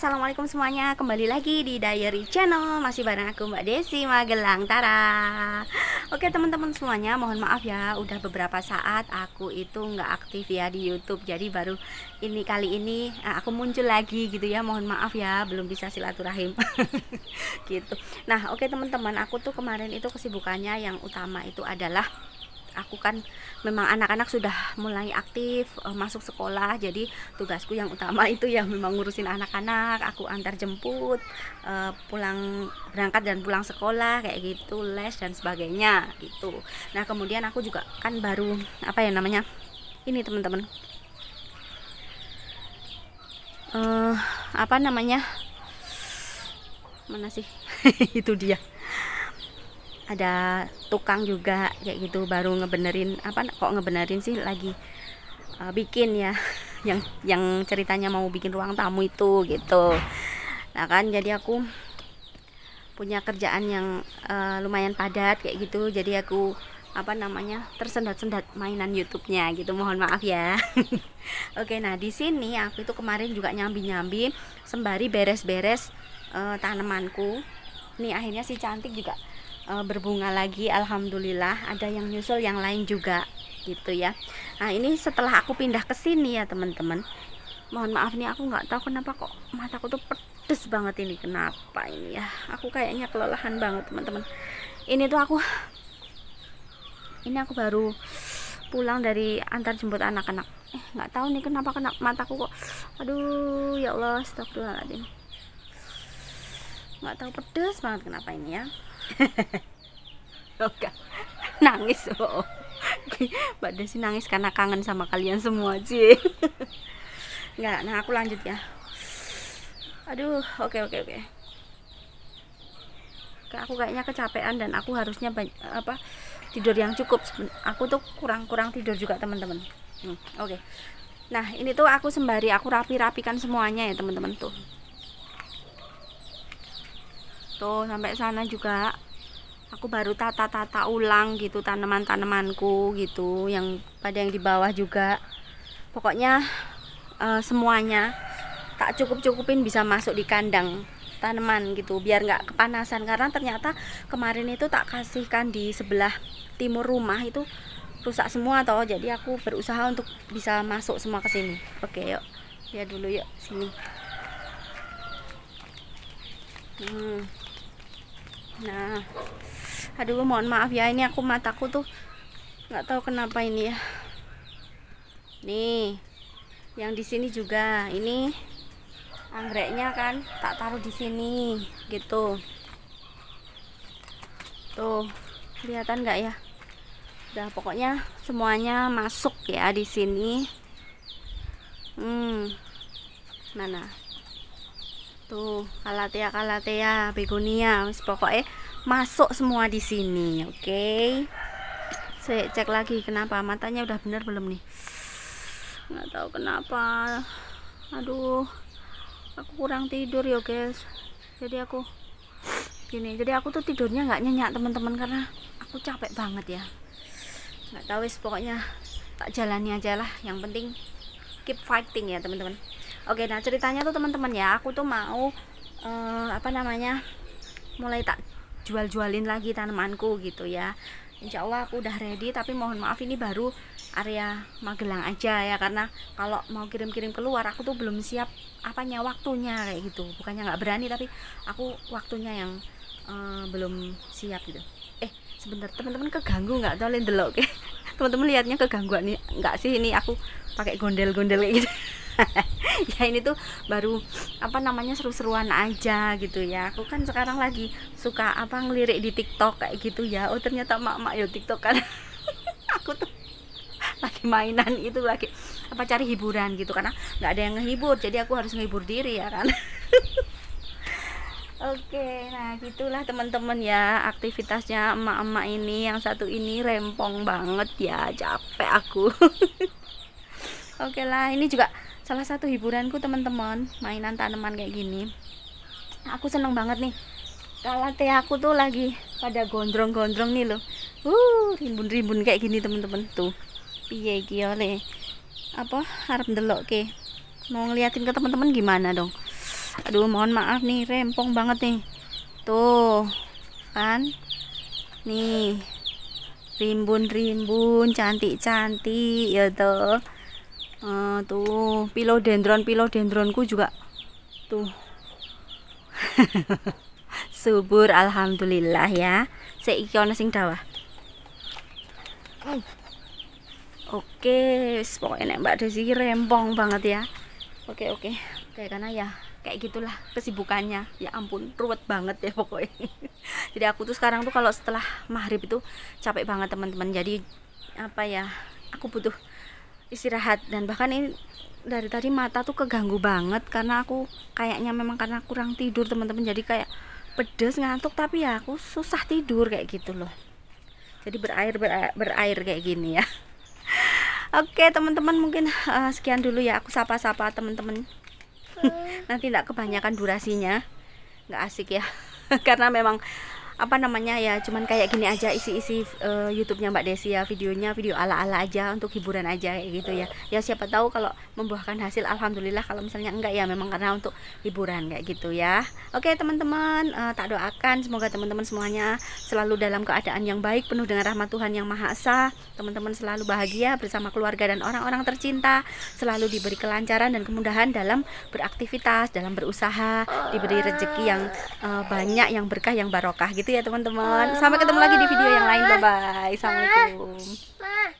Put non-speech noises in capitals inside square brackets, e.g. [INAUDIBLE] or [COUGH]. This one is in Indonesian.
assalamualaikum semuanya kembali lagi di Diary Channel masih bareng aku Mbak Desi Magelang Tara oke teman-teman semuanya mohon maaf ya udah beberapa saat aku itu nggak aktif ya di YouTube jadi baru ini kali ini eh, aku muncul lagi gitu ya mohon maaf ya belum bisa silaturahim [LAUGHS] gitu nah oke teman-teman aku tuh kemarin itu kesibukannya yang utama itu adalah aku kan memang anak-anak sudah mulai aktif uh, masuk sekolah jadi tugasku yang utama itu ya memang ngurusin anak-anak aku antar jemput uh, pulang berangkat dan pulang sekolah kayak gitu les dan sebagainya gitu nah kemudian aku juga kan baru apa ya namanya ini teman-teman uh, apa namanya mana sih [LAUGHS] itu dia ada tukang juga kayak gitu baru ngebenerin apa kok ngebenerin sih lagi uh, bikin ya [LAUGHS] yang yang ceritanya mau bikin ruang tamu itu gitu nah kan jadi aku punya kerjaan yang uh, lumayan padat kayak gitu jadi aku apa namanya tersendat-sendat mainan YouTube-nya gitu mohon maaf ya [LAUGHS] oke nah di sini aku itu kemarin juga nyambi-nyambi sembari beres-beres uh, tanamanku nih akhirnya si cantik juga uh, berbunga lagi alhamdulillah ada yang nyusul yang lain juga gitu ya nah ini setelah aku pindah ke sini ya teman-teman mohon maaf nih aku nggak tahu kenapa kok mataku tuh pedes banget ini kenapa ini ya aku kayaknya kelelahan banget teman-teman ini tuh aku ini aku baru pulang dari antar jemput anak-anak eh nggak tahu nih kenapa kena mataku kok aduh ya Allah stop dulu nggak tahu pedes banget kenapa ini ya [LAUGHS] Oke. nangis oh. Mbak Desi nangis karena kangen sama kalian semua sih. [LAUGHS] Enggak, nah aku lanjut ya. Aduh, oke oke oke. Okay. Aku kayaknya kecapean dan aku harusnya banyak, apa tidur yang cukup. Aku tuh kurang-kurang tidur juga teman-teman. Hmm, oke. Okay. Nah, ini tuh aku sembari aku rapi-rapikan semuanya ya teman-teman tuh. Tuh, gitu, sampai sana juga aku baru tata-tata ulang gitu tanaman-tanamanku gitu yang pada yang di bawah juga. Pokoknya uh, semuanya tak cukup-cukupin bisa masuk di kandang tanaman gitu biar nggak kepanasan karena ternyata kemarin itu tak kasihkan di sebelah timur rumah itu rusak semua toh jadi aku berusaha untuk bisa masuk semua ke sini oke yuk ya dulu yuk sini hmm nah aduh mohon maaf ya ini aku mataku tuh nggak tahu kenapa ini ya nih yang di sini juga ini anggreknya kan tak taruh di sini gitu tuh kelihatan nggak ya udah pokoknya semuanya masuk ya di sini hmm mana Tuh, kalatea kalatea begonia pokoknya masuk semua di sini, oke. Okay? Saya cek lagi kenapa matanya udah bener belum nih. Nggak tahu kenapa. Aduh. Aku kurang tidur ya, guys. Jadi aku gini, jadi aku tuh tidurnya nggak nyenyak, teman-teman, karena aku capek banget ya. Nggak tahu wis pokoknya tak jalani aja lah, yang penting keep fighting ya, teman-teman. Oke, nah ceritanya tuh teman-teman ya, aku tuh mau uh, apa namanya? mulai tak jual-jualin lagi tanamanku gitu ya. Insya Allah aku udah ready tapi mohon maaf ini baru area Magelang aja ya karena kalau mau kirim-kirim keluar aku tuh belum siap apanya waktunya kayak gitu bukannya nggak berani tapi aku waktunya yang uh, belum siap gitu eh sebentar teman-teman keganggu nggak tolin delok kayak [LAUGHS] teman-teman lihatnya kegangguan nih Enggak sih ini aku pakai gondel-gondel gitu [LAUGHS] [LAUGHS] ya ini tuh baru apa namanya seru-seruan aja gitu ya aku kan sekarang lagi suka apa ngelirik di tiktok kayak gitu ya oh ternyata mak-mak yo ya tiktok kan [LAUGHS] aku tuh lagi mainan itu lagi apa cari hiburan gitu karena nggak ada yang ngehibur jadi aku harus ngehibur diri ya kan [LAUGHS] Oke, nah gitulah teman-teman ya aktivitasnya emak-emak ini yang satu ini rempong banget ya capek aku. Oke lah, ini juga salah satu hiburanku teman-teman mainan tanaman kayak gini aku seneng banget nih kalau teh aku tuh lagi pada gondrong-gondrong nih loh uh rimbun-rimbun kayak gini teman-teman tuh piye kiole apa harap delok ke mau ngeliatin ke teman-teman gimana dong aduh mohon maaf nih rempong banget nih tuh kan nih rimbun-rimbun cantik-cantik ya tuh uh, tuh pilodendron dendronku juga tuh [LAUGHS] subur alhamdulillah ya seiki ono sing dawah hmm. Oke, pokoknya Mbak Desi rempong banget ya. Oke, oke oke. karena ya kayak gitulah kesibukannya. Ya ampun, ruwet banget ya pokoknya. [LAUGHS] Jadi aku tuh sekarang tuh kalau setelah maghrib itu capek banget teman-teman. Jadi apa ya? Aku butuh istirahat dan bahkan ini dari tadi mata tuh keganggu banget karena aku kayaknya memang karena kurang tidur teman-teman jadi kayak pedes ngantuk tapi ya aku susah tidur kayak gitu loh jadi berair berair, berair kayak gini ya [LAUGHS] Oke teman-teman mungkin uh, sekian dulu ya aku sapa-sapa teman-teman [LAUGHS] nanti tidak kebanyakan durasinya nggak asik ya [LAUGHS] karena memang apa namanya ya cuman kayak gini aja isi-isi uh, YouTube-nya Mbak Desi ya videonya video ala-ala aja untuk hiburan aja kayak gitu ya ya siapa tahu kalau membuahkan hasil alhamdulillah kalau misalnya enggak ya memang karena untuk hiburan kayak gitu ya oke teman-teman uh, tak doakan semoga teman-teman semuanya selalu dalam keadaan yang baik penuh dengan rahmat Tuhan yang Maha Esa teman-teman selalu bahagia bersama keluarga dan orang-orang tercinta selalu diberi kelancaran dan kemudahan dalam beraktivitas dalam berusaha diberi rezeki yang uh, banyak yang berkah yang barokah gitu gitu ya teman-teman sampai ketemu lagi di video yang lain bye bye assalamualaikum